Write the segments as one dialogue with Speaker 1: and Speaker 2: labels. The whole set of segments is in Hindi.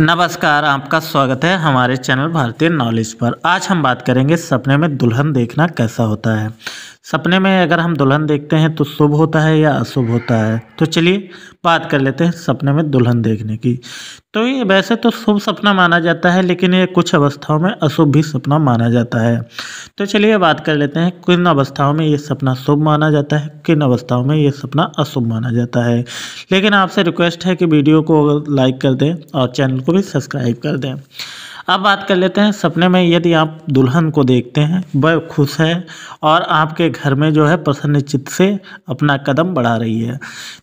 Speaker 1: नमस्कार आपका स्वागत है हमारे चैनल भारतीय नॉलेज पर आज हम बात करेंगे सपने में दुल्हन देखना कैसा होता है सपने में अगर हम दुल्हन देखते हैं तो शुभ होता है या अशुभ होता है तो चलिए बात कर लेते हैं सपने में दुल्हन देखने की तो ये वैसे तो शुभ सपना माना जाता है लेकिन ये कुछ अवस्थाओं में अशुभ भी सपना माना जाता है तो चलिए बात कर लेते हैं किन अवस्थाओं में ये सपना शुभ माना जाता है किन अवस्थाओं में ये सपना अशुभ माना जाता है लेकिन आपसे रिक्वेस्ट है कि वीडियो को लाइक कर दें और चैनल को भी सब्सक्राइब कर दें अब बात कर लेते हैं सपने में यदि आप दुल्हन को देखते हैं वह खुश है और आपके घर में जो है प्रसन्न चित्त से अपना कदम बढ़ा रही है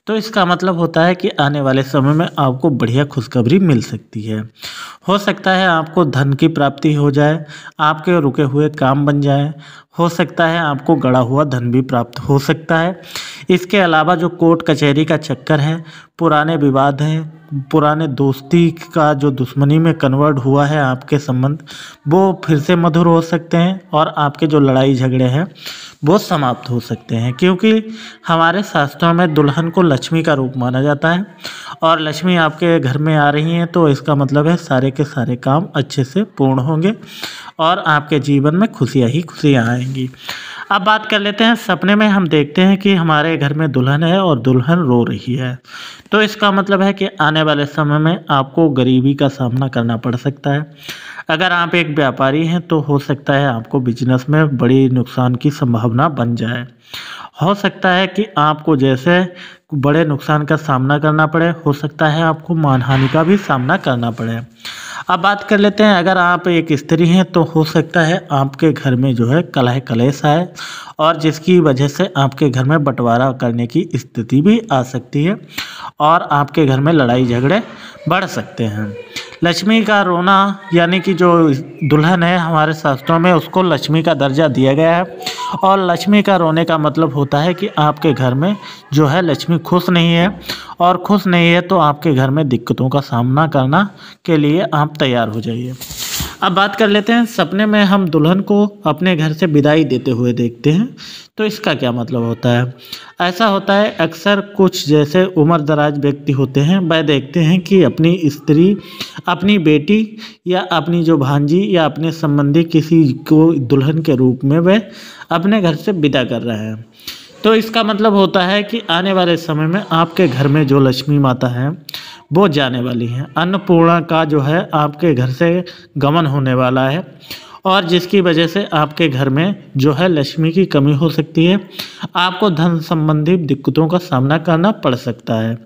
Speaker 1: तो इसका मतलब होता है कि आने वाले समय में आपको बढ़िया खुशखबरी मिल सकती है हो सकता है आपको धन की प्राप्ति हो जाए आपके रुके हुए काम बन जाए हो सकता है आपको गड़ा हुआ धन भी प्राप्त हो सकता है इसके अलावा जो कोर्ट कचहरी का चक्कर है पुराने विवाद हैं पुराने दोस्ती का जो दुश्मनी में कन्वर्ट हुआ है आपके संबंध वो फिर से मधुर हो सकते हैं और आपके जो लड़ाई झगड़े हैं वो समाप्त हो सकते हैं क्योंकि हमारे शास्त्रों में दुल्हन को लक्ष्मी का रूप माना जाता है और लक्ष्मी आपके घर में आ रही हैं तो इसका मतलब है सारे के सारे काम अच्छे से पूर्ण होंगे और आपके जीवन में खुशियाँ ही खुशियाँ आएंगी अब बात कर लेते हैं सपने में हम देखते हैं कि हमारे घर में दुल्हन है और दुल्हन रो रही है तो इसका मतलब है कि आने वाले समय में आपको गरीबी का सामना करना पड़ सकता है अगर आप एक व्यापारी हैं तो हो सकता है आपको बिजनेस में बड़ी नुकसान की संभावना बन जाए हो सकता है कि आपको जैसे बड़े नुकसान का सामना करना पड़े हो सकता है आपको मानहानि का भी सामना करना पड़े अब बात कर लेते हैं अगर आप एक स्त्री हैं तो हो सकता है आपके घर में जो है कलह कलेश आए और जिसकी वजह से आपके घर में बंटवारा करने की स्थिति भी आ सकती है और आपके घर में लड़ाई झगड़े बढ़ सकते हैं लक्ष्मी का रोना यानी कि जो दुल्हन है हमारे शास्त्रों में उसको लक्ष्मी का दर्जा दिया गया है और लक्ष्मी का रोने का मतलब होता है कि आपके घर में जो है लक्ष्मी खुश नहीं है और खुश नहीं है तो आपके घर में दिक्कतों का सामना करना के लिए आप तैयार हो जाइए अब बात कर लेते हैं सपने में हम दुल्हन को अपने घर से विदाई देते हुए देखते हैं तो इसका क्या मतलब होता है ऐसा होता है अक्सर कुछ जैसे उम्र दराज व्यक्ति होते हैं वह देखते हैं कि अपनी स्त्री अपनी बेटी या अपनी जो भांजी या अपने संबंधी किसी को दुल्हन के रूप में वह अपने घर से विदा कर रहे हैं तो इसका मतलब होता है कि आने वाले समय में आपके घर में जो लक्ष्मी माता है वो जाने वाली है अन्नपूर्णा का जो है आपके घर से गमन होने वाला है और जिसकी वजह से आपके घर में जो है लक्ष्मी की कमी हो सकती है आपको धन संबंधी दिक्कतों का सामना करना पड़ सकता है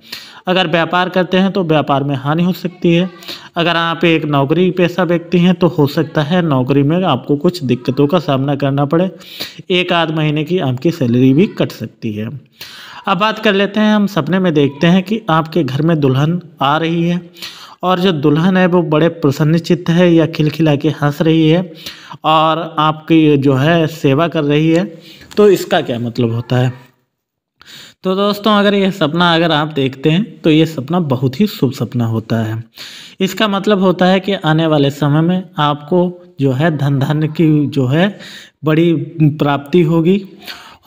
Speaker 1: अगर व्यापार करते हैं तो व्यापार में हानि हो सकती है अगर आप एक नौकरी पेशा व्यक्ति हैं तो हो सकता है नौकरी में आपको कुछ दिक्कतों का सामना करना पड़े एक आध महीने की आपकी सैलरी भी कट सकती है अब बात कर लेते हैं हम सपने में देखते हैं कि आपके घर में दुल्हन आ रही है और जो दुल्हन है वो बड़े प्रसन्न चित्त है या खिलखिला के हंस रही है और आपकी जो है सेवा कर रही है तो इसका क्या मतलब होता है तो दोस्तों अगर यह सपना अगर आप देखते हैं तो ये सपना बहुत ही शुभ सपना होता है इसका मतलब होता है कि आने वाले समय में आपको जो है धन धन की जो है बड़ी प्राप्ति होगी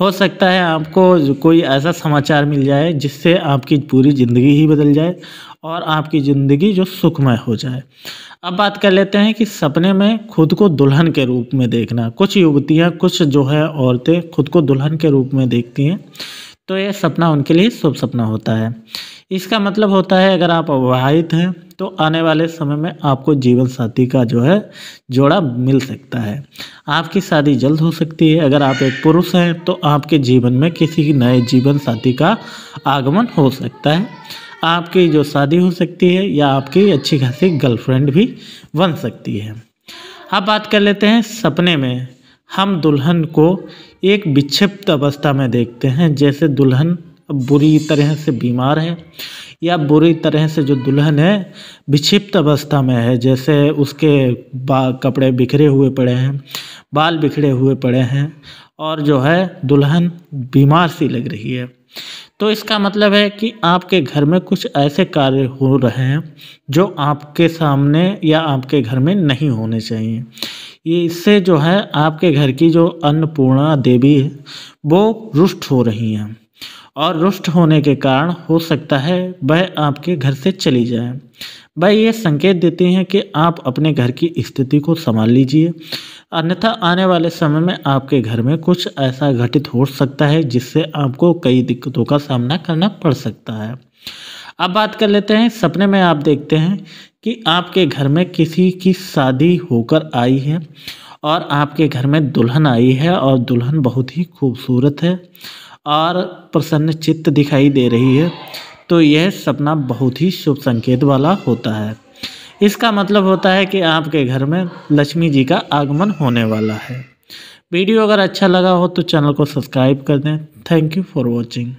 Speaker 1: हो सकता है आपको कोई ऐसा समाचार मिल जाए जिससे आपकी पूरी ज़िंदगी ही बदल जाए और आपकी ज़िंदगी जो सुखमय हो जाए अब बात कर लेते हैं कि सपने में खुद को दुल्हन के रूप में देखना कुछ युवतियाँ कुछ जो है औरतें खुद को दुल्हन के रूप में देखती हैं तो यह सपना उनके लिए शुभ सपना होता है इसका मतलब होता है अगर आप अविवाहित हैं तो आने वाले समय में आपको जीवन साथी का जो है जोड़ा मिल सकता है आपकी शादी जल्द हो सकती है अगर आप एक पुरुष हैं तो आपके जीवन में किसी नए जीवन साथी का आगमन हो सकता है आपकी जो शादी हो सकती है या आपकी अच्छी खासी गर्लफ्रेंड भी बन सकती है अब बात कर लेते हैं सपने में हम दुल्हन को एक विक्षिप्त अवस्था में देखते हैं जैसे दुल्हन बुरी तरह से बीमार है या बुरी तरह से जो दुल्हन है विक्षिप्त अवस्था में है जैसे उसके कपड़े बिखरे हुए पड़े हैं बाल बिखरे हुए पड़े हैं और जो है दुल्हन बीमार सी लग रही है तो इसका मतलब है कि आपके घर में कुछ ऐसे कार्य हो रहे हैं जो आपके सामने या आपके घर में नहीं होने चाहिए ये इससे जो है आपके घर की जो अन्नपूर्णा देवी है वो रुष्ट हो रही हैं और रुष्ट होने के कारण हो सकता है वह आपके घर से चली जाए वह ये संकेत देती हैं कि आप अपने घर की स्थिति को संभाल लीजिए अन्यथा आने वाले समय में आपके घर में कुछ ऐसा घटित हो सकता है जिससे आपको कई दिक्कतों का सामना करना पड़ सकता है अब बात कर लेते हैं सपने में आप देखते हैं कि आपके घर में किसी की शादी होकर आई है और आपके घर में दुल्हन आई है और दुल्हन बहुत ही खूबसूरत है और प्रसन्न चित्त दिखाई दे रही है तो यह सपना बहुत ही शुभ संकेत वाला होता है इसका मतलब होता है कि आपके घर में लक्ष्मी जी का आगमन होने वाला है वीडियो अगर अच्छा लगा हो तो चैनल को सब्सक्राइब कर दें थैंक यू फॉर वॉचिंग